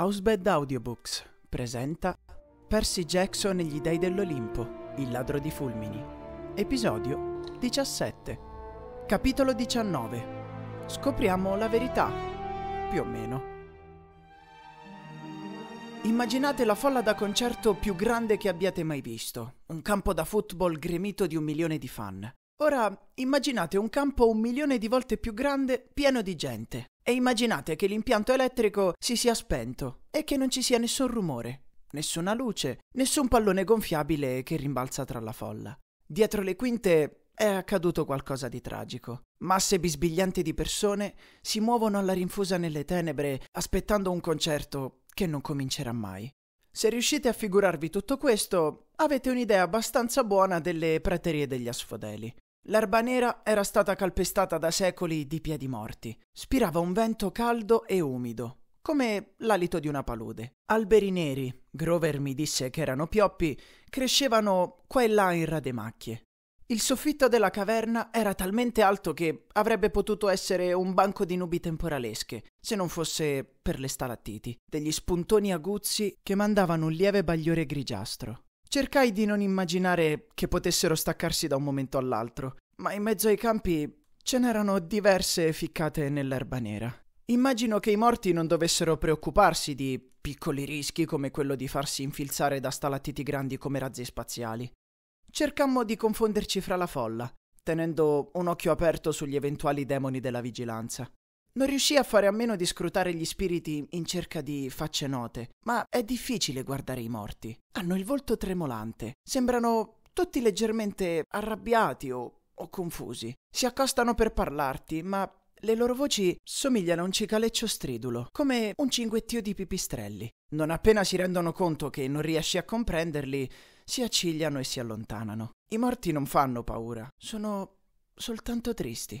Housebed Audiobooks presenta Percy Jackson e gli dei dell'Olimpo, il ladro di fulmini. Episodio 17. Capitolo 19. Scopriamo la verità, più o meno. Immaginate la folla da concerto più grande che abbiate mai visto, un campo da football gremito di un milione di fan. Ora immaginate un campo un milione di volte più grande, pieno di gente, e immaginate che l'impianto elettrico si sia spento e che non ci sia nessun rumore, nessuna luce, nessun pallone gonfiabile che rimbalza tra la folla. Dietro le quinte è accaduto qualcosa di tragico. Masse bisbiglianti di persone si muovono alla rinfusa nelle tenebre aspettando un concerto che non comincerà mai. Se riuscite a figurarvi tutto questo, avete un'idea abbastanza buona delle praterie degli asfodeli. L'erba nera era stata calpestata da secoli di piedi morti. Spirava un vento caldo e umido, come l'alito di una palude. Alberi neri, Grover mi disse che erano pioppi, crescevano qua e là in rade macchie. Il soffitto della caverna era talmente alto che avrebbe potuto essere un banco di nubi temporalesche, se non fosse per le stalattiti, degli spuntoni aguzzi che mandavano un lieve bagliore grigiastro. Cercai di non immaginare che potessero staccarsi da un momento all'altro, ma in mezzo ai campi ce n'erano diverse ficcate nell'erba nera. Immagino che i morti non dovessero preoccuparsi di piccoli rischi come quello di farsi infilzare da stalattiti grandi come razzi spaziali. Cercammo di confonderci fra la folla, tenendo un occhio aperto sugli eventuali demoni della vigilanza. Non riuscì a fare a meno di scrutare gli spiriti in cerca di facce note, ma è difficile guardare i morti. Hanno il volto tremolante, sembrano tutti leggermente arrabbiati o, o confusi. Si accostano per parlarti, ma le loro voci somigliano a un cicaleccio stridulo, come un cinguettio di pipistrelli. Non appena si rendono conto che non riesci a comprenderli, si accigliano e si allontanano. I morti non fanno paura, sono soltanto tristi.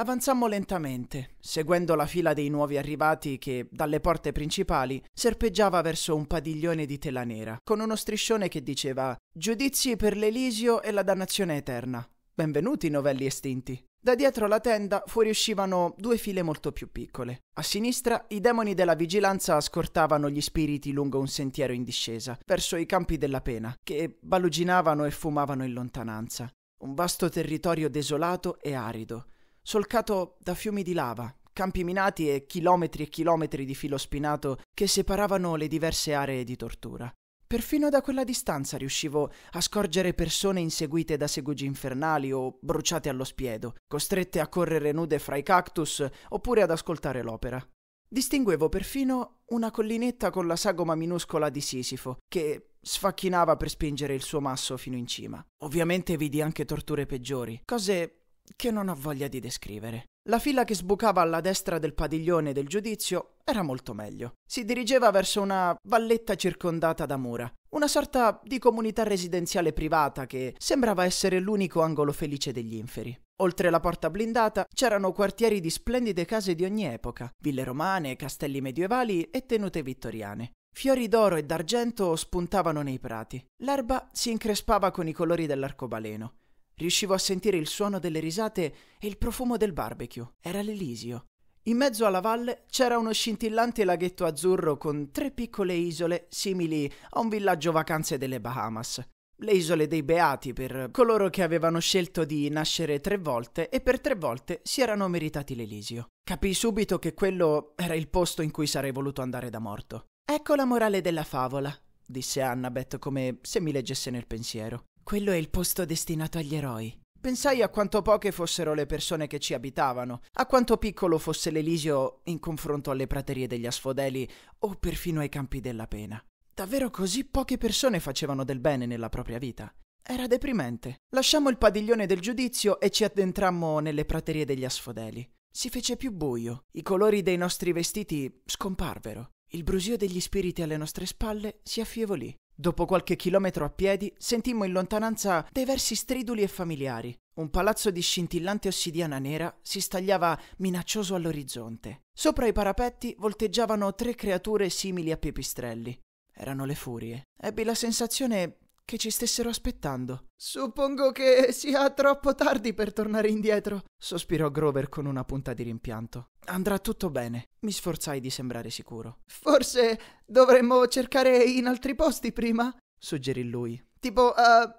Avanzammo lentamente, seguendo la fila dei nuovi arrivati che, dalle porte principali, serpeggiava verso un padiglione di tela nera, con uno striscione che diceva Giudizi per l'Elisio e la dannazione eterna. Benvenuti novelli estinti. Da dietro la tenda fuoriuscivano due file molto più piccole. A sinistra i demoni della vigilanza scortavano gli spiriti lungo un sentiero in discesa, verso i campi della pena, che baluginavano e fumavano in lontananza. Un vasto territorio desolato e arido, solcato da fiumi di lava, campi minati e chilometri e chilometri di filo spinato che separavano le diverse aree di tortura. Perfino da quella distanza riuscivo a scorgere persone inseguite da segugi infernali o bruciate allo spiedo, costrette a correre nude fra i cactus oppure ad ascoltare l'opera. Distinguevo perfino una collinetta con la sagoma minuscola di Sisifo, che sfacchinava per spingere il suo masso fino in cima. Ovviamente vidi anche torture peggiori, cose che non ho voglia di descrivere. La fila che sbucava alla destra del padiglione del giudizio era molto meglio. Si dirigeva verso una valletta circondata da mura, una sorta di comunità residenziale privata che sembrava essere l'unico angolo felice degli inferi. Oltre la porta blindata c'erano quartieri di splendide case di ogni epoca, ville romane, castelli medievali e tenute vittoriane. Fiori d'oro e d'argento spuntavano nei prati. L'erba si increspava con i colori dell'arcobaleno. Riuscivo a sentire il suono delle risate e il profumo del barbecue. Era l'Elisio. In mezzo alla valle c'era uno scintillante laghetto azzurro con tre piccole isole simili a un villaggio vacanze delle Bahamas. Le isole dei beati per coloro che avevano scelto di nascere tre volte e per tre volte si erano meritati l'Elisio. Capii subito che quello era il posto in cui sarei voluto andare da morto. Ecco la morale della favola, disse Annabeth come se mi leggesse nel pensiero. Quello è il posto destinato agli eroi. Pensai a quanto poche fossero le persone che ci abitavano, a quanto piccolo fosse l'Elisio in confronto alle praterie degli asfodeli o perfino ai campi della pena. Davvero così poche persone facevano del bene nella propria vita. Era deprimente. Lasciammo il padiglione del giudizio e ci addentrammo nelle praterie degli asfodeli. Si fece più buio, i colori dei nostri vestiti scomparvero, il brusio degli spiriti alle nostre spalle si affievolì. Dopo qualche chilometro a piedi sentimmo in lontananza dei versi striduli e familiari. Un palazzo di scintillante ossidiana nera si stagliava minaccioso all'orizzonte. Sopra i parapetti volteggiavano tre creature simili a pipistrelli. Erano le furie. Ebbi la sensazione che ci stessero aspettando. Suppongo che sia troppo tardi per tornare indietro, sospirò Grover con una punta di rimpianto. Andrà tutto bene. Mi sforzai di sembrare sicuro. Forse dovremmo cercare in altri posti prima, suggerì lui. Tipo, uh,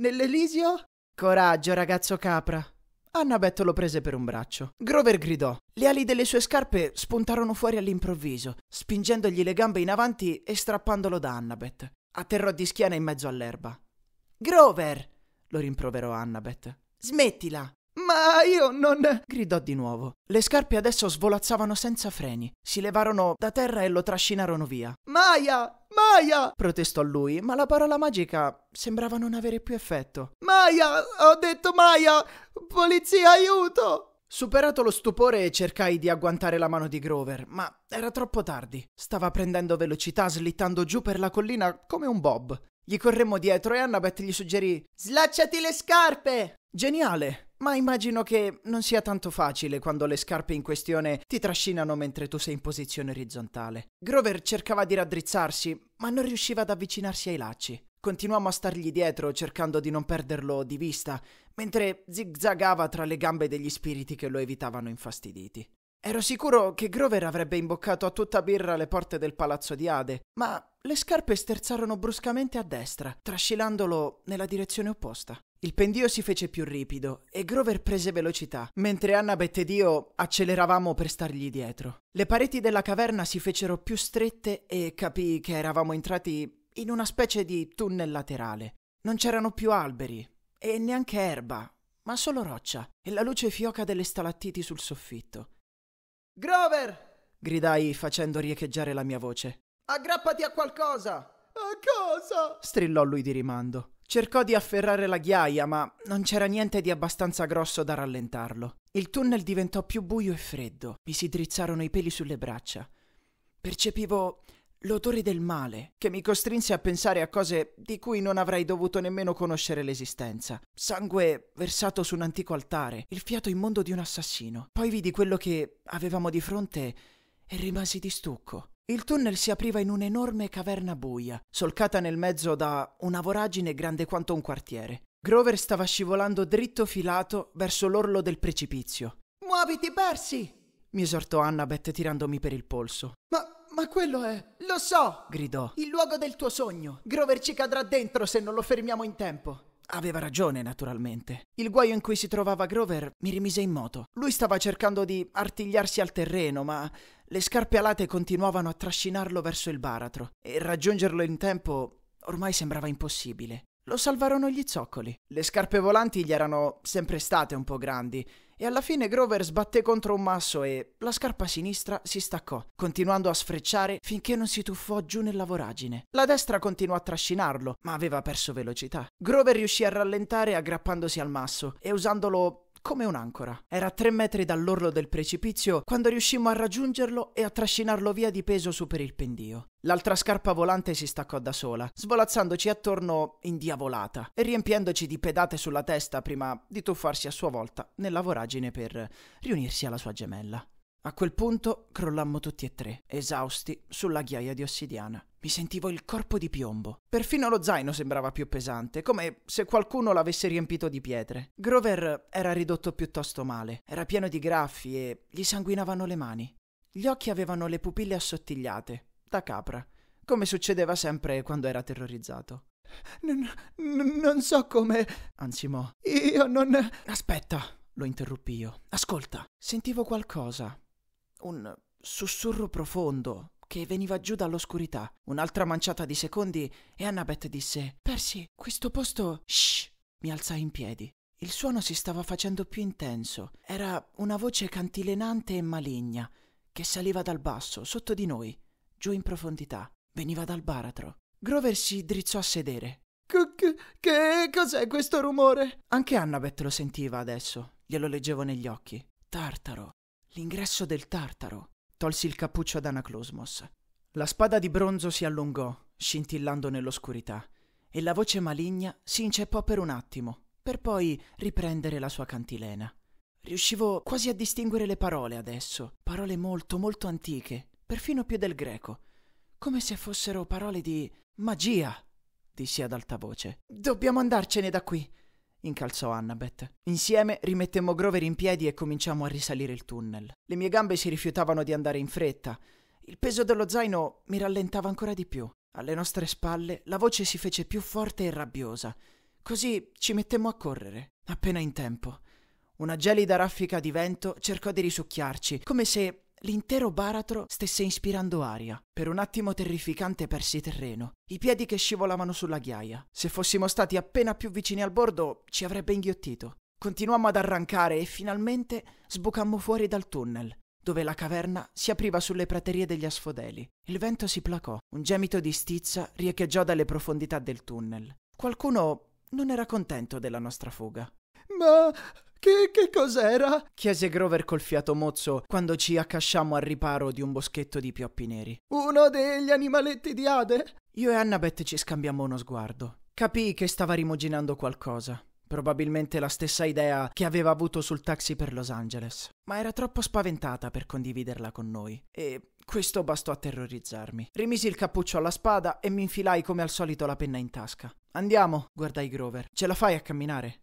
nell'Elisio? Coraggio, ragazzo capra. Annabeth lo prese per un braccio. Grover gridò. Le ali delle sue scarpe spuntarono fuori all'improvviso, spingendogli le gambe in avanti e strappandolo da Annabeth atterrò di schiena in mezzo all'erba. Grover! lo rimproverò Annabeth. Smettila! Ma io non. gridò di nuovo. Le scarpe adesso svolazzavano senza freni, si levarono da terra e lo trascinarono via. Maia! Maia! protestò lui, ma la parola magica sembrava non avere più effetto. Maia! Ho detto Maia! Polizia, aiuto! Superato lo stupore cercai di agguantare la mano di Grover, ma era troppo tardi. Stava prendendo velocità slittando giù per la collina come un bob. Gli corremmo dietro e Annabeth gli suggerì Slacciati le scarpe! Geniale! Ma immagino che non sia tanto facile quando le scarpe in questione ti trascinano mentre tu sei in posizione orizzontale. Grover cercava di raddrizzarsi, ma non riusciva ad avvicinarsi ai lacci. Continuammo a stargli dietro, cercando di non perderlo di vista, mentre zigzagava tra le gambe degli spiriti che lo evitavano infastiditi. Ero sicuro che Grover avrebbe imboccato a tutta birra le porte del palazzo di Ade, ma le scarpe sterzarono bruscamente a destra, trascinandolo nella direzione opposta. Il pendio si fece più ripido e Grover prese velocità, mentre Annabeth ed io acceleravamo per stargli dietro. Le pareti della caverna si fecero più strette e capii che eravamo entrati in una specie di tunnel laterale. Non c'erano più alberi e neanche erba, ma solo roccia e la luce fioca delle stalattiti sul soffitto. Grover! gridai facendo riecheggiare la mia voce. Aggrappati a qualcosa! A cosa? strillò lui di rimando. Cercò di afferrare la ghiaia, ma non c'era niente di abbastanza grosso da rallentarlo. Il tunnel diventò più buio e freddo. Mi si drizzarono i peli sulle braccia. Percepivo l'odore del male, che mi costrinse a pensare a cose di cui non avrei dovuto nemmeno conoscere l'esistenza. Sangue versato su un antico altare, il fiato immondo di un assassino. Poi vidi quello che avevamo di fronte e rimasi di stucco. Il tunnel si apriva in un'enorme caverna buia, solcata nel mezzo da una voragine grande quanto un quartiere. Grover stava scivolando dritto filato verso l'orlo del precipizio. Muoviti, Percy! mi esortò Annabeth tirandomi per il polso. Ma, ma quello è... Lo so! gridò. Il luogo del tuo sogno. Grover ci cadrà dentro se non lo fermiamo in tempo. Aveva ragione, naturalmente. Il guaio in cui si trovava Grover mi rimise in moto. Lui stava cercando di artigliarsi al terreno, ma le scarpe alate continuavano a trascinarlo verso il baratro, e raggiungerlo in tempo ormai sembrava impossibile. Lo salvarono gli zoccoli. Le scarpe volanti gli erano sempre state un po' grandi e alla fine Grover sbatté contro un masso e la scarpa sinistra si staccò, continuando a sfrecciare finché non si tuffò giù nella voragine. La destra continuò a trascinarlo, ma aveva perso velocità. Grover riuscì a rallentare aggrappandosi al masso e usandolo come un'ancora. Era a tre metri dall'orlo del precipizio quando riuscimmo a raggiungerlo e a trascinarlo via di peso su per il pendio. L'altra scarpa volante si staccò da sola, svolazzandoci attorno in diavolata e riempiendoci di pedate sulla testa prima di tuffarsi a sua volta nella voragine per riunirsi alla sua gemella. A quel punto crollammo tutti e tre, esausti sulla ghiaia di ossidiana. Mi sentivo il corpo di piombo. Perfino lo zaino sembrava più pesante, come se qualcuno l'avesse riempito di pietre. Grover era ridotto piuttosto male, era pieno di graffi e gli sanguinavano le mani. Gli occhi avevano le pupille assottigliate, da capra, come succedeva sempre quando era terrorizzato. non so come. ansimò. Io non. Aspetta, lo interruppi io. Ascolta, sentivo qualcosa. Un sussurro profondo, che veniva giù dall'oscurità. Un'altra manciata di secondi e Annabeth disse: Percy, questo posto. Shh! Mi alzai in piedi. Il suono si stava facendo più intenso. Era una voce cantilenante e maligna che saliva dal basso, sotto di noi, giù in profondità. Veniva dal baratro. Grover si drizzò a sedere. Che, che cos'è questo rumore? Anche Annabeth lo sentiva adesso. Glielo leggevo negli occhi. Tartaro. L'ingresso del tartaro tolsi il cappuccio ad Anaclosmos. La spada di bronzo si allungò, scintillando nell'oscurità, e la voce maligna si inceppò per un attimo, per poi riprendere la sua cantilena. Riuscivo quasi a distinguere le parole adesso, parole molto, molto antiche, perfino più del greco, come se fossero parole di magia, dissi ad alta voce. Dobbiamo andarcene da qui incalzò Annabeth. Insieme rimettemmo Grover in piedi e cominciamo a risalire il tunnel. Le mie gambe si rifiutavano di andare in fretta. Il peso dello zaino mi rallentava ancora di più. Alle nostre spalle la voce si fece più forte e rabbiosa. Così ci mettemmo a correre, appena in tempo. Una gelida raffica di vento cercò di risucchiarci, come se L'intero baratro stesse ispirando aria. Per un attimo terrificante persi terreno. I piedi che scivolavano sulla ghiaia. Se fossimo stati appena più vicini al bordo, ci avrebbe inghiottito. Continuammo ad arrancare e finalmente sbucammo fuori dal tunnel, dove la caverna si apriva sulle praterie degli asfodeli. Il vento si placò. Un gemito di stizza riecheggiò dalle profondità del tunnel. Qualcuno non era contento della nostra fuga. Ma che, che cos'era? chiese Grover col fiato mozzo quando ci accasciammo al riparo di un boschetto di pioppi neri. Uno degli animaletti di Ade? Io e Annabeth ci scambiammo uno sguardo. Capii che stava rimuginando qualcosa. Probabilmente la stessa idea che aveva avuto sul taxi per Los Angeles. Ma era troppo spaventata per condividerla con noi. E questo bastò a terrorizzarmi. Rimisi il cappuccio alla spada e mi infilai come al solito la penna in tasca. Andiamo, guardai Grover. Ce la fai a camminare?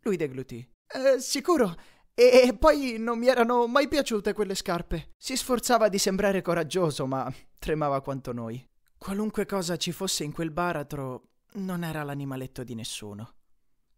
Lui deglutì. Eh, sicuro. E poi non mi erano mai piaciute quelle scarpe. Si sforzava di sembrare coraggioso, ma tremava quanto noi. Qualunque cosa ci fosse in quel baratro, non era l'animaletto di nessuno.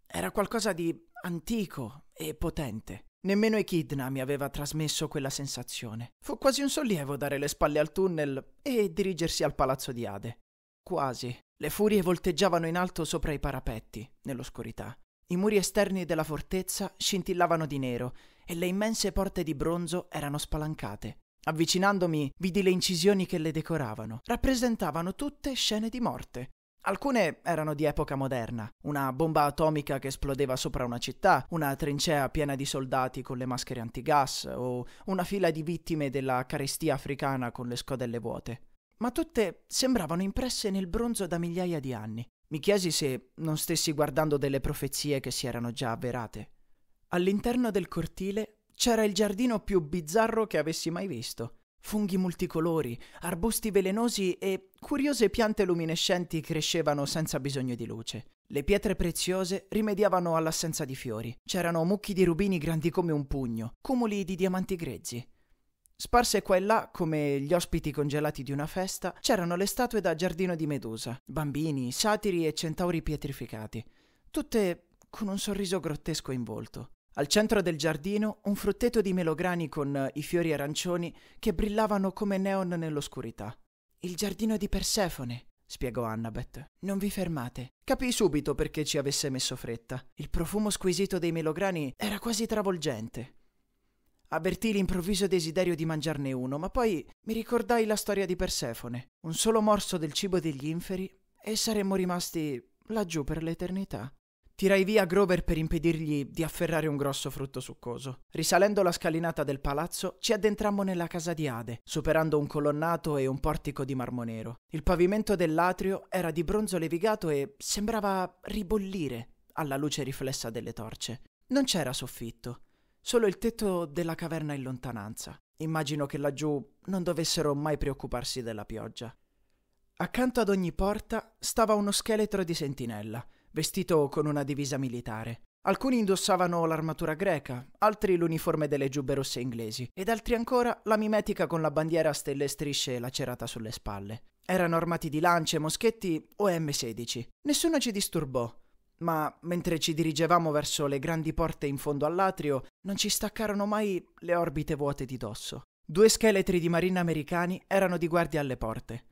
Era qualcosa di antico e potente. Nemmeno Echidna mi aveva trasmesso quella sensazione. Fu quasi un sollievo dare le spalle al tunnel e dirigersi al palazzo di Ade. Quasi. Le furie volteggiavano in alto sopra i parapetti, nell'oscurità. I muri esterni della fortezza scintillavano di nero e le immense porte di bronzo erano spalancate. Avvicinandomi, vidi le incisioni che le decoravano. Rappresentavano tutte scene di morte. Alcune erano di epoca moderna, una bomba atomica che esplodeva sopra una città, una trincea piena di soldati con le maschere antigas o una fila di vittime della carestia africana con le scodelle vuote. Ma tutte sembravano impresse nel bronzo da migliaia di anni. Mi chiesi se non stessi guardando delle profezie che si erano già avverate. All'interno del cortile c'era il giardino più bizzarro che avessi mai visto. Funghi multicolori, arbusti velenosi e curiose piante luminescenti crescevano senza bisogno di luce. Le pietre preziose rimediavano all'assenza di fiori. C'erano mucchi di rubini grandi come un pugno, cumuli di diamanti grezzi. Sparse qua e là, come gli ospiti congelati di una festa, c'erano le statue da giardino di Medusa, bambini, satiri e centauri pietrificati, tutte con un sorriso grottesco in volto. Al centro del giardino un frutteto di melograni con eh, i fiori arancioni che brillavano come neon nell'oscurità. Il giardino di Persefone, spiegò Annabeth. Non vi fermate. Capii subito perché ci avesse messo fretta. Il profumo squisito dei melograni era quasi travolgente avvertì l'improvviso desiderio di mangiarne uno, ma poi mi ricordai la storia di Persefone. Un solo morso del cibo degli inferi e saremmo rimasti laggiù per l'eternità. Tirai via Grover per impedirgli di afferrare un grosso frutto succoso. Risalendo la scalinata del palazzo, ci addentrammo nella casa di Ade, superando un colonnato e un portico di marmo nero. Il pavimento dell'atrio era di bronzo levigato e sembrava ribollire alla luce riflessa delle torce. Non c'era soffitto, Solo il tetto della caverna in lontananza. Immagino che laggiù non dovessero mai preoccuparsi della pioggia. Accanto ad ogni porta stava uno scheletro di sentinella, vestito con una divisa militare. Alcuni indossavano l'armatura greca, altri l'uniforme delle giubbe rosse inglesi, ed altri ancora la mimetica con la bandiera a stelle e strisce lacerata sulle spalle. Erano armati di lance, moschetti o M16. Nessuno ci disturbò ma mentre ci dirigevamo verso le grandi porte in fondo all'atrio, non ci staccarono mai le orbite vuote di dosso. Due scheletri di marina americani erano di guardia alle porte.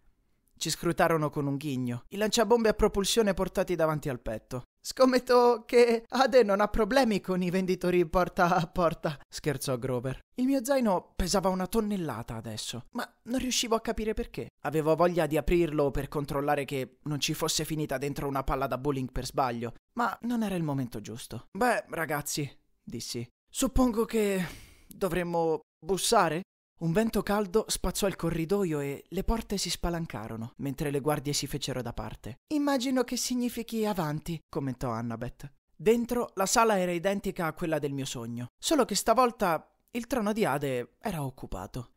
Ci scrutarono con un ghigno, i lanciabombe a propulsione portati davanti al petto. Scommetto che Ade non ha problemi con i venditori porta a porta, scherzò Grover. Il mio zaino pesava una tonnellata adesso, ma non riuscivo a capire perché. Avevo voglia di aprirlo per controllare che non ci fosse finita dentro una palla da bowling per sbaglio, ma non era il momento giusto. Beh, ragazzi, dissi, suppongo che dovremmo bussare? Un vento caldo spazzò il corridoio e le porte si spalancarono, mentre le guardie si fecero da parte. Immagino che significhi avanti, commentò Annabeth. Dentro la sala era identica a quella del mio sogno, solo che stavolta il trono di Ade era occupato.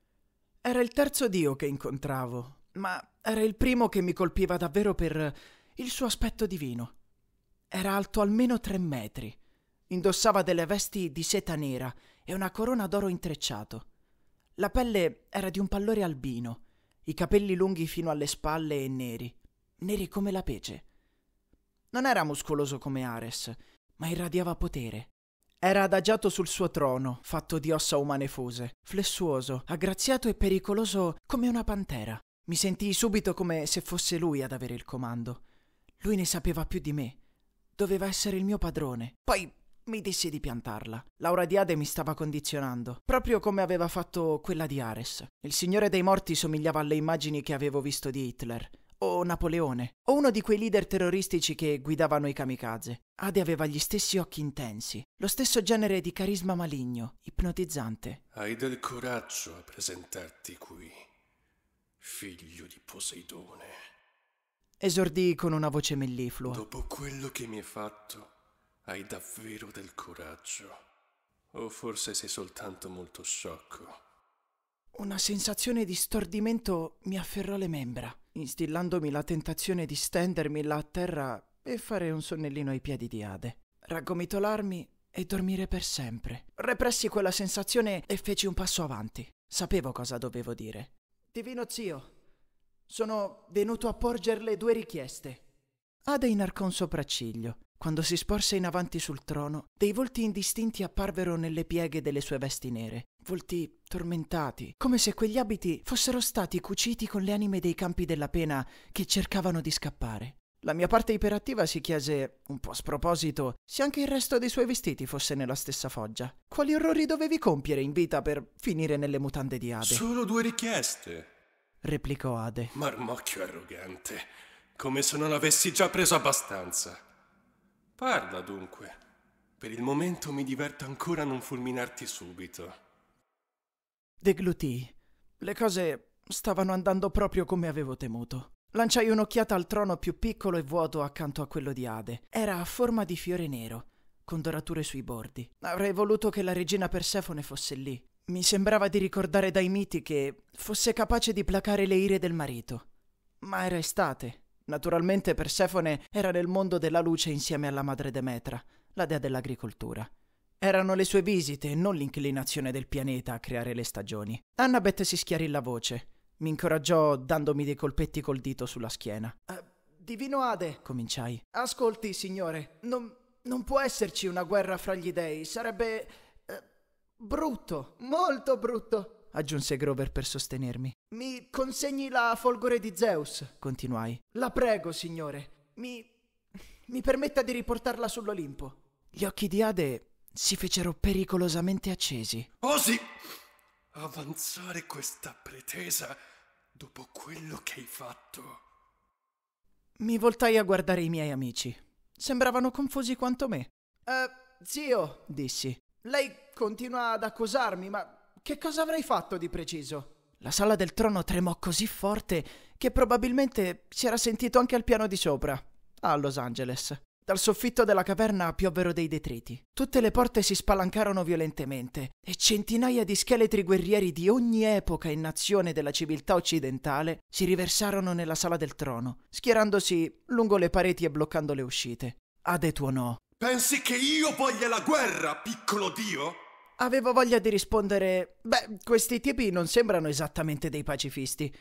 Era il terzo dio che incontravo, ma era il primo che mi colpiva davvero per il suo aspetto divino. Era alto almeno tre metri. Indossava delle vesti di seta nera e una corona d'oro intrecciato. La pelle era di un pallore albino, i capelli lunghi fino alle spalle e neri, neri come la pece. Non era muscoloso come Ares, ma irradiava potere. Era adagiato sul suo trono, fatto di ossa umane fuse, flessuoso, aggraziato e pericoloso come una pantera. Mi sentii subito come se fosse lui ad avere il comando. Lui ne sapeva più di me. Doveva essere il mio padrone. Poi mi dissi di piantarla. L'aura di Ade mi stava condizionando, proprio come aveva fatto quella di Ares. Il Signore dei Morti somigliava alle immagini che avevo visto di Hitler, o Napoleone, o uno di quei leader terroristici che guidavano i kamikaze. Ade aveva gli stessi occhi intensi, lo stesso genere di carisma maligno, ipnotizzante. Hai del coraggio a presentarti qui, figlio di Poseidone. Esordì con una voce melliflua. Dopo quello che mi hai fatto, hai davvero del coraggio. O forse sei soltanto molto sciocco. Una sensazione di stordimento mi afferrò le membra, instillandomi la tentazione di stendermi là a terra e fare un sonnellino ai piedi di Ade, raggomitolarmi e dormire per sempre. Repressi quella sensazione e feci un passo avanti. Sapevo cosa dovevo dire. Divino zio, sono venuto a porgerle due richieste. Ade inarcò un sopracciglio quando si sporse in avanti sul trono, dei volti indistinti apparvero nelle pieghe delle sue vesti nere, volti tormentati, come se quegli abiti fossero stati cuciti con le anime dei campi della pena che cercavano di scappare. La mia parte iperattiva si chiese, un po' a sproposito, se anche il resto dei suoi vestiti fosse nella stessa foggia. Quali orrori dovevi compiere in vita per finire nelle mutande di Ade? Solo due richieste, replicò Ade. Marmocchio arrogante, come se non avessi già preso abbastanza. Parla dunque. Per il momento mi diverto ancora a non fulminarti subito. Deglutii. Le cose stavano andando proprio come avevo temuto. Lanciai un'occhiata al trono più piccolo e vuoto accanto a quello di Ade. Era a forma di fiore nero, con dorature sui bordi. Avrei voluto che la regina Persefone fosse lì. Mi sembrava di ricordare dai miti che fosse capace di placare le ire del marito. Ma era estate Naturalmente Persefone era nel mondo della luce insieme alla madre Demetra, la dea dell'agricoltura. Erano le sue visite non l'inclinazione del pianeta a creare le stagioni. Annabeth si schiarì la voce. Mi incoraggiò dandomi dei colpetti col dito sulla schiena. Uh, divino Ade, cominciai. Ascolti, signore, non, non può esserci una guerra fra gli dei. Sarebbe... Uh, brutto, molto brutto aggiunse Grover per sostenermi. Mi consegni la folgore di Zeus, continuai. La prego, signore, mi... mi permetta di riportarla sull'Olimpo. Gli occhi di Ade si fecero pericolosamente accesi. Osi avanzare questa pretesa dopo quello che hai fatto. Mi voltai a guardare i miei amici. Sembravano confusi quanto me. Eh, zio, dissi, lei continua ad accusarmi, ma che cosa avrei fatto di preciso? La sala del trono tremò così forte che probabilmente si era sentito anche al piano di sopra, a Los Angeles. Dal soffitto della caverna piovvero dei detriti. Tutte le porte si spalancarono violentemente e centinaia di scheletri guerrieri di ogni epoca e nazione della civiltà occidentale si riversarono nella sala del trono, schierandosi lungo le pareti e bloccando le uscite. Ade tuonò. Pensi che io voglia la guerra, piccolo dio? Avevo voglia di rispondere: Beh, questi tipi non sembrano esattamente dei pacifisti.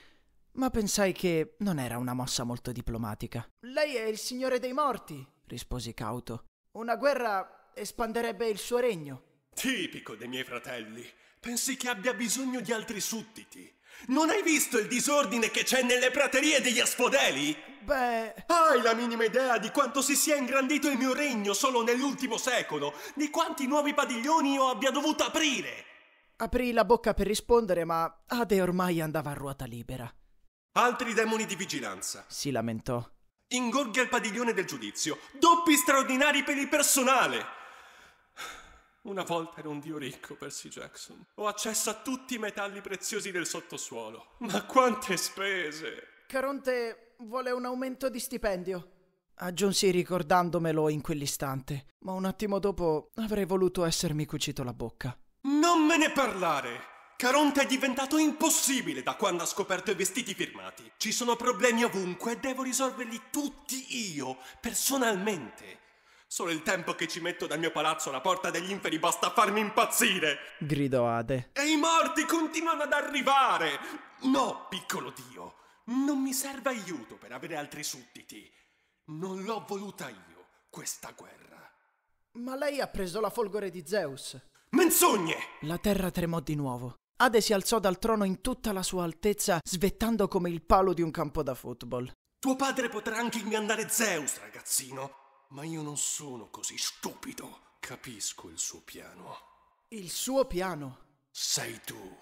Ma pensai che non era una mossa molto diplomatica. Lei è il signore dei morti, risposi cauto. Una guerra espanderebbe il suo regno. Tipico dei miei fratelli. Pensi che abbia bisogno di altri sudditi. Non hai visto il disordine che c'è nelle praterie degli asfodeli? Beh... Hai la minima idea di quanto si sia ingrandito il mio regno solo nell'ultimo secolo? Di quanti nuovi padiglioni io abbia dovuto aprire? Aprì la bocca per rispondere, ma Ade ormai andava a ruota libera. Altri demoni di vigilanza. Si lamentò. Ingorga al padiglione del giudizio. Doppi straordinari per il personale. Una volta era un dio ricco, Percy Jackson. Ho accesso a tutti i metalli preziosi del sottosuolo. Ma quante spese! Caronte vuole un aumento di stipendio. Aggiunsi ricordandomelo in quell'istante, ma un attimo dopo avrei voluto essermi cucito la bocca. Non me ne parlare! Caronte è diventato impossibile da quando ha scoperto i vestiti firmati. Ci sono problemi ovunque e devo risolverli tutti io, personalmente. Solo il tempo che ci metto dal mio palazzo alla porta degli inferi basta farmi impazzire! gridò Ade. E i morti continuano ad arrivare! No, piccolo Dio! Non mi serve aiuto per avere altri sudditi! Non l'ho voluta io, questa guerra! Ma lei ha preso la folgore di Zeus! Menzogne! La terra tremò di nuovo. Ade si alzò dal trono in tutta la sua altezza, svettando come il palo di un campo da football. Tuo padre potrà anche ingannare Zeus, ragazzino, ma io non sono così stupido. Capisco il suo piano. Il suo piano? Sei tu,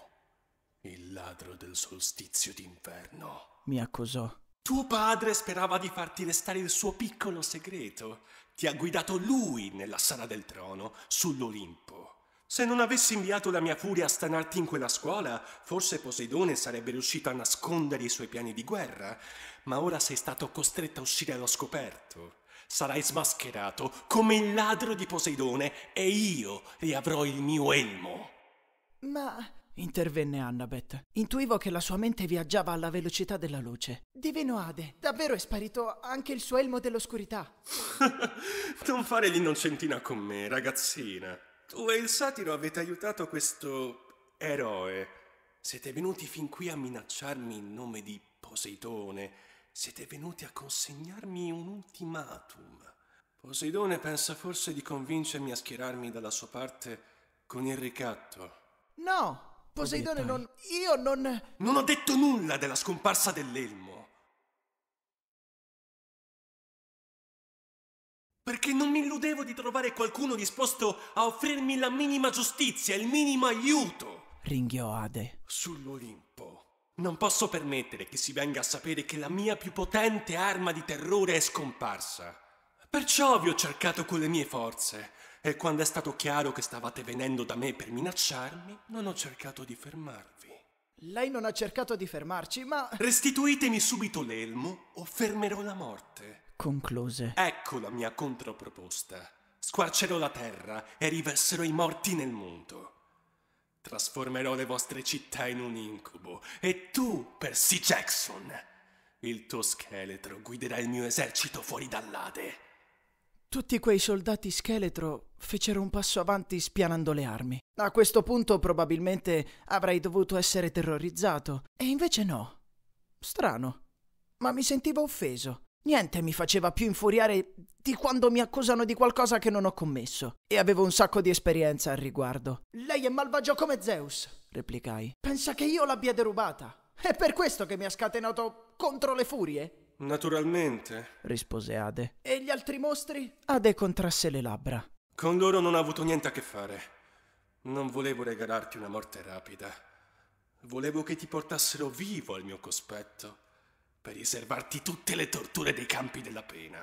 il ladro del solstizio d'inverno. Mi accusò. Tuo padre sperava di farti restare il suo piccolo segreto. Ti ha guidato lui nella sala del trono, sull'Olimpo. Se non avessi inviato la mia furia a stanarti in quella scuola, forse Poseidone sarebbe riuscito a nascondere i suoi piani di guerra, ma ora sei stato costretto a uscire allo scoperto sarai smascherato come il ladro di Poseidone e io riavrò il mio elmo. Ma... intervenne Annabeth. Intuivo che la sua mente viaggiava alla velocità della luce. Divino Ade, davvero è sparito anche il suo elmo dell'oscurità. non fare l'innocentina con me, ragazzina. Tu e il satiro avete aiutato questo eroe. Siete venuti fin qui a minacciarmi in nome di Poseidone siete venuti a consegnarmi un ultimatum. Poseidone pensa forse di convincermi a schierarmi dalla sua parte con il ricatto. No, Poseidone non... Io non... Non ho detto nulla della scomparsa dell'elmo. Perché non mi illudevo di trovare qualcuno disposto a offrirmi la minima giustizia, il minimo aiuto. Ringhiò Ade. Sull'Olimpo non posso permettere che si venga a sapere che la mia più potente arma di terrore è scomparsa. Perciò vi ho cercato con le mie forze, e quando è stato chiaro che stavate venendo da me per minacciarmi, non ho cercato di fermarvi. Lei non ha cercato di fermarci, ma... Restituitemi subito l'elmo o fermerò la morte. Concluse. Ecco la mia controproposta. Squarcerò la terra e riverserò i morti nel mondo. Trasformerò le vostre città in un incubo. E tu, Percy Jackson, il tuo scheletro guiderà il mio esercito fuori dall'Ade. Tutti quei soldati scheletro fecero un passo avanti spianando le armi. A questo punto probabilmente avrei dovuto essere terrorizzato, e invece no. Strano. Ma mi sentivo offeso. Niente mi faceva più infuriare di quando mi accusano di qualcosa che non ho commesso. E avevo un sacco di esperienza al riguardo. Lei è malvagio come Zeus, replicai. Pensa che io l'abbia derubata. È per questo che mi ha scatenato contro le furie? Naturalmente, rispose Ade. E gli altri mostri? Ade contrasse le labbra. Con loro non ho avuto niente a che fare. Non volevo regalarti una morte rapida. Volevo che ti portassero vivo al mio cospetto per riservarti tutte le torture dei campi della pena.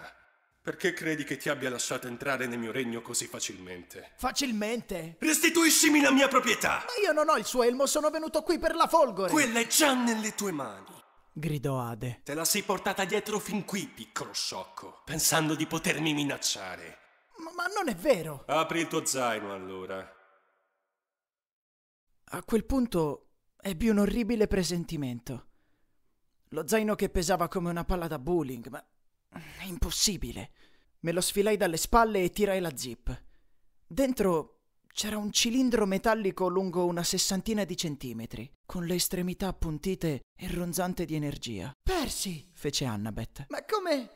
Perché credi che ti abbia lasciato entrare nel mio regno così facilmente? Facilmente? Restituiscimi la mia proprietà! Ma io non ho il suo elmo, sono venuto qui per la folgore! Quella è già nelle tue mani! gridò Ade. Te la sei portata dietro fin qui, piccolo sciocco, pensando di potermi minacciare. Ma, ma non è vero! Apri il tuo zaino allora. A quel punto ebbi un orribile presentimento. Lo zaino che pesava come una palla da bowling, ma è impossibile. Me lo sfilai dalle spalle e tirai la zip. Dentro c'era un cilindro metallico lungo una sessantina di centimetri, con le estremità appuntite e ronzante di energia. Persi! fece Annabeth. Ma come?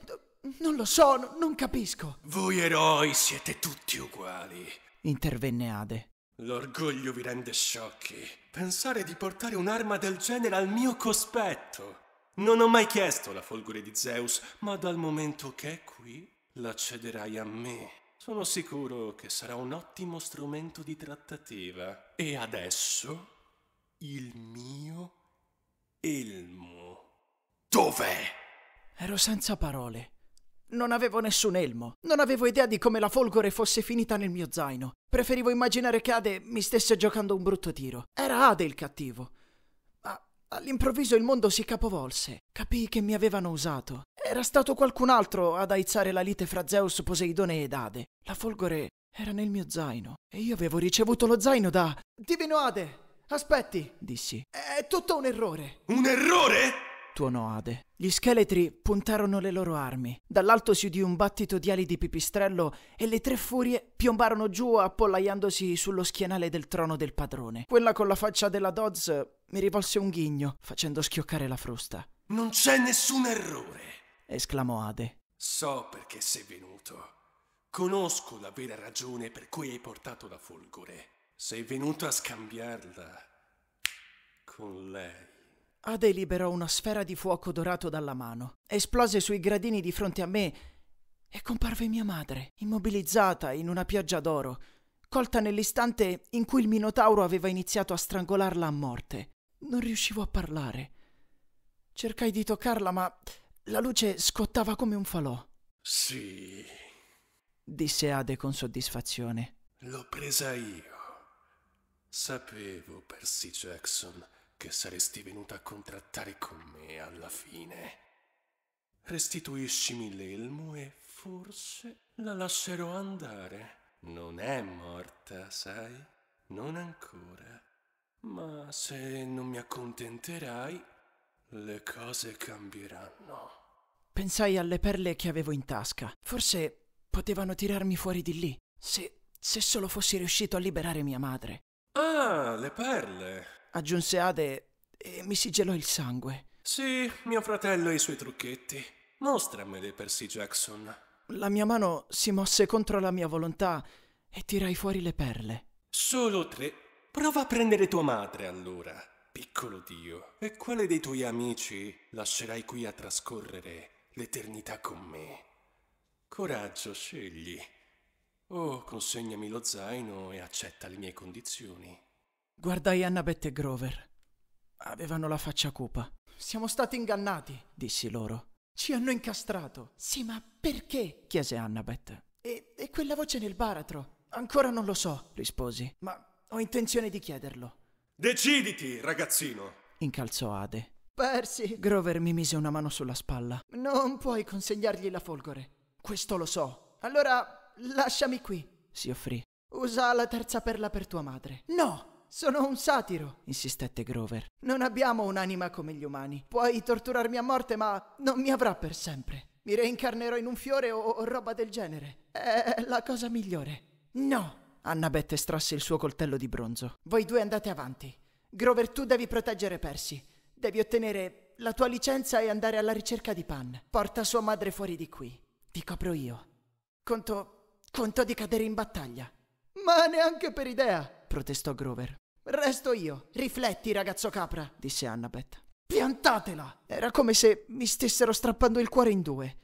Non lo so, no, non capisco. Voi eroi siete tutti uguali, intervenne Ade. L'orgoglio vi rende sciocchi. Pensare di portare un'arma del genere al mio cospetto. Non ho mai chiesto la folgore di Zeus, ma dal momento che è qui, l'accederai a me. Sono sicuro che sarà un ottimo strumento di trattativa. E adesso il mio elmo. Dov'è? Ero senza parole. Non avevo nessun elmo. Non avevo idea di come la folgore fosse finita nel mio zaino. Preferivo immaginare che Ade mi stesse giocando un brutto tiro. Era Ade il cattivo. All'improvviso il mondo si capovolse. Capii che mi avevano usato. Era stato qualcun altro ad aizzare la lite fra Zeus, Poseidone ed Ade. La folgore era nel mio zaino e io avevo ricevuto lo zaino da. Divino Ade! Aspetti! dissi. È tutto un errore. Un errore? tuonò Ade. Gli scheletri puntarono le loro armi. Dall'alto si udì un battito di ali di pipistrello e le tre furie piombarono giù appollaiandosi sullo schienale del trono del padrone. Quella con la faccia della Dodds mi rivolse un ghigno, facendo schioccare la frusta. Non c'è nessun errore! esclamò Ade. So perché sei venuto. Conosco la vera ragione per cui hai portato la folgore. Sei venuto a scambiarla con lei. Ade liberò una sfera di fuoco dorato dalla mano, esplose sui gradini di fronte a me e comparve mia madre, immobilizzata in una pioggia d'oro, colta nell'istante in cui il Minotauro aveva iniziato a strangolarla a morte. Non riuscivo a parlare. Cercai di toccarla, ma la luce scottava come un falò. Sì, disse Ade con soddisfazione. L'ho presa io. Sapevo, Percy Jackson, che saresti venuta a contrattare con me alla fine. Restituiscimi l'elmo e forse la lascerò andare. Non è morta, sai? Non ancora. Ma se non mi accontenterai, le cose cambieranno. Pensai alle perle che avevo in tasca. Forse potevano tirarmi fuori di lì. Se, se solo fossi riuscito a liberare mia madre. Ah, le perle! aggiunse Ade e mi si gelò il sangue. Sì, mio fratello e i suoi trucchetti. Mostramele, Percy Jackson. La mia mano si mosse contro la mia volontà e tirai fuori le perle. Solo tre Prova a prendere tua madre allora, piccolo Dio, e quale dei tuoi amici lascerai qui a trascorrere l'eternità con me? Coraggio, scegli. O consegnami lo zaino e accetta le mie condizioni. Guardai Annabeth e Grover. Avevano la faccia cupa. Siamo stati ingannati, dissi loro. Ci hanno incastrato. Sì, ma perché? chiese Annabeth. E, e quella voce nel baratro? Ancora non lo so, risposi. Ma ho intenzione di chiederlo. Deciditi, ragazzino! incalzò Ade. Persi! Grover mi mise una mano sulla spalla. Non puoi consegnargli la folgore. Questo lo so. Allora, lasciami qui, si offrì. Usa la terza perla per tua madre. No! Sono un satiro, insistette Grover. Non abbiamo un'anima come gli umani. Puoi torturarmi a morte, ma non mi avrà per sempre. Mi reincarnerò in un fiore o, o roba del genere. È la cosa migliore. No! Annabeth estrasse il suo coltello di bronzo. Voi due andate avanti. Grover, tu devi proteggere Percy. Devi ottenere la tua licenza e andare alla ricerca di Pan. Porta sua madre fuori di qui. Ti copro io. Conto. conto di cadere in battaglia. Ma neanche per idea, protestò Grover. Resto io. Rifletti, ragazzo capra, disse Annabeth. Piantatela! Era come se mi stessero strappando il cuore in due.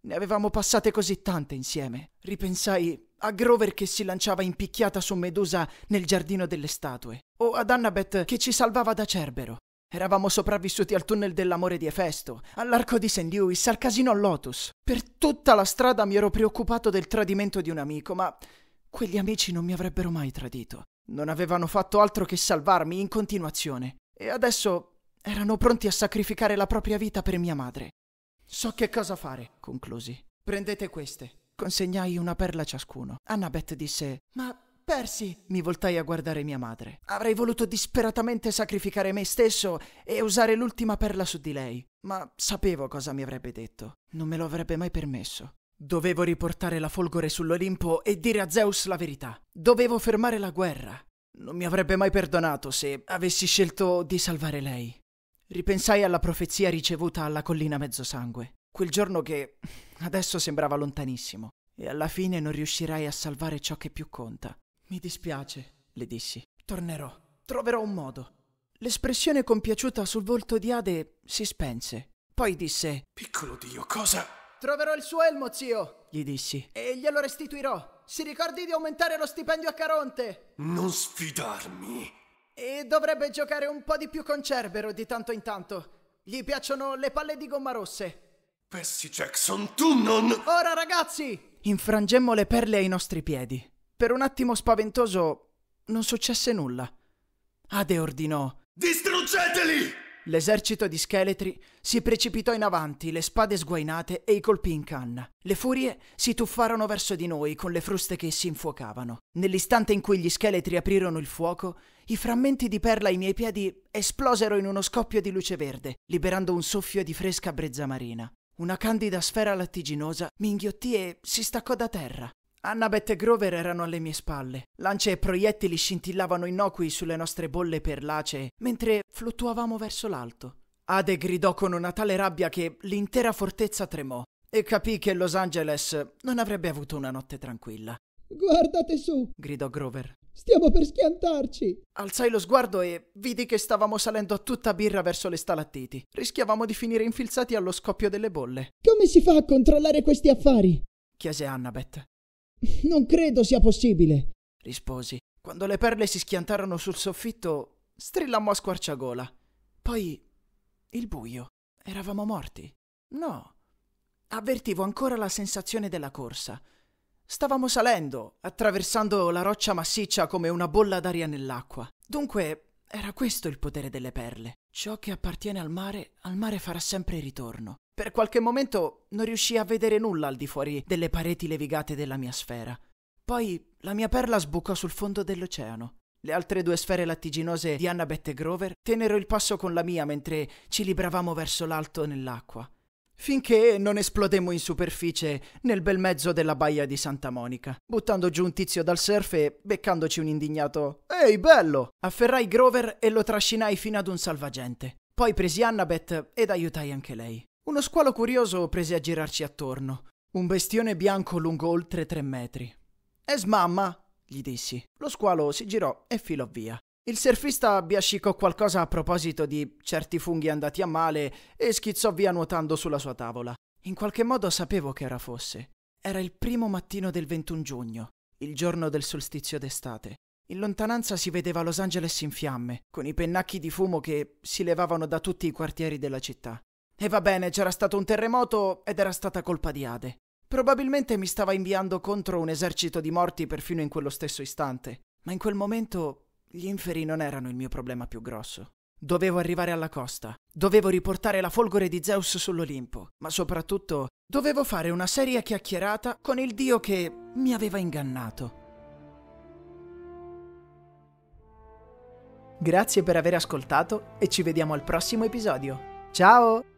Ne avevamo passate così tante insieme. Ripensai a Grover che si lanciava in picchiata su Medusa nel giardino delle statue, o ad Annabeth che ci salvava da Cerbero. Eravamo sopravvissuti al tunnel dell'amore di Efesto, all'arco di St. Louis, al casino Lotus. Per tutta la strada mi ero preoccupato del tradimento di un amico, ma quegli amici non mi avrebbero mai tradito. Non avevano fatto altro che salvarmi in continuazione. E adesso erano pronti a sacrificare la propria vita per mia madre. So che cosa fare, conclusi. Prendete queste. Consegnai una perla a ciascuno. Annabeth disse: Ma Percy! Mi voltai a guardare mia madre. Avrei voluto disperatamente sacrificare me stesso e usare l'ultima perla su di lei, ma sapevo cosa mi avrebbe detto. Non me lo avrebbe mai permesso. Dovevo riportare la folgore sull'Olimpo e dire a Zeus la verità. Dovevo fermare la guerra. Non mi avrebbe mai perdonato se avessi scelto di salvare lei. Ripensai alla profezia ricevuta alla collina Mezzosangue. Quel giorno che adesso sembrava lontanissimo. E alla fine non riuscirai a salvare ciò che più conta. Mi dispiace, le dissi. Tornerò. Troverò un modo. L'espressione compiaciuta sul volto di Ade si spense. Poi disse: Piccolo Dio, cosa? Troverò il suo elmo, zio, gli dissi, e glielo restituirò. Si ricordi di aumentare lo stipendio a Caronte. Non sfidarmi. E dovrebbe giocare un po' di più con Cerbero di tanto in tanto. Gli piacciono le palle di gomma rosse. Percy Jackson, tu non... Ora ragazzi! Infrangemmo le perle ai nostri piedi. Per un attimo spaventoso non successe nulla. Ade ordinò... Distruggeteli! L'esercito di scheletri si precipitò in avanti, le spade sguainate e i colpi in canna. Le furie si tuffarono verso di noi con le fruste che si infuocavano. Nell'istante in cui gli scheletri aprirono il fuoco, i frammenti di perla ai miei piedi esplosero in uno scoppio di luce verde, liberando un soffio di fresca brezza marina. Una candida sfera lattiginosa mi inghiottì e si staccò da terra. Annabeth e Grover erano alle mie spalle. Lance e proiettili scintillavano innocui sulle nostre bolle perlacee mentre fluttuavamo verso l'alto. Ade gridò con una tale rabbia che l'intera fortezza tremò e capì che Los Angeles non avrebbe avuto una notte tranquilla. Guardate su! gridò Grover. Stiamo per schiantarci! Alzai lo sguardo e vidi che stavamo salendo a tutta birra verso le stalattiti. Rischiavamo di finire infilzati allo scoppio delle bolle. Come si fa a controllare questi affari? chiese Annabeth. Non credo sia possibile, risposi. Quando le perle si schiantarono sul soffitto, strillammo a squarciagola. Poi il buio. Eravamo morti. No. Avvertivo ancora la sensazione della corsa. Stavamo salendo, attraversando la roccia massiccia come una bolla d'aria nell'acqua. Dunque, era questo il potere delle perle. Ciò che appartiene al mare, al mare farà sempre ritorno. Per qualche momento non riuscii a vedere nulla al di fuori delle pareti levigate della mia sfera. Poi la mia perla sbucò sul fondo dell'oceano. Le altre due sfere lattiginose di Annabeth e Grover tennero il passo con la mia mentre ci libravamo verso l'alto nell'acqua finché non esplodemmo in superficie nel bel mezzo della baia di Santa Monica, buttando giù un tizio dal surf e beccandoci un indignato Ehi, bello! Afferrai Grover e lo trascinai fino ad un salvagente. Poi presi Annabeth ed aiutai anche lei. Uno squalo curioso prese a girarci attorno. Un bestione bianco lungo oltre tre metri. Es mamma! gli dissi. Lo squalo si girò e filò via. Il surfista biascicò qualcosa a proposito di certi funghi andati a male e schizzò via nuotando sulla sua tavola. In qualche modo sapevo che era fosse. Era il primo mattino del 21 giugno, il giorno del solstizio d'estate. In lontananza si vedeva Los Angeles in fiamme, con i pennacchi di fumo che si levavano da tutti i quartieri della città. E va bene, c'era stato un terremoto ed era stata colpa di Ade. Probabilmente mi stava inviando contro un esercito di morti perfino in quello stesso istante, ma in quel momento gli inferi non erano il mio problema più grosso. Dovevo arrivare alla costa, dovevo riportare la folgore di Zeus sull'Olimpo, ma soprattutto dovevo fare una seria chiacchierata con il dio che mi aveva ingannato. Grazie per aver ascoltato e ci vediamo al prossimo episodio. Ciao!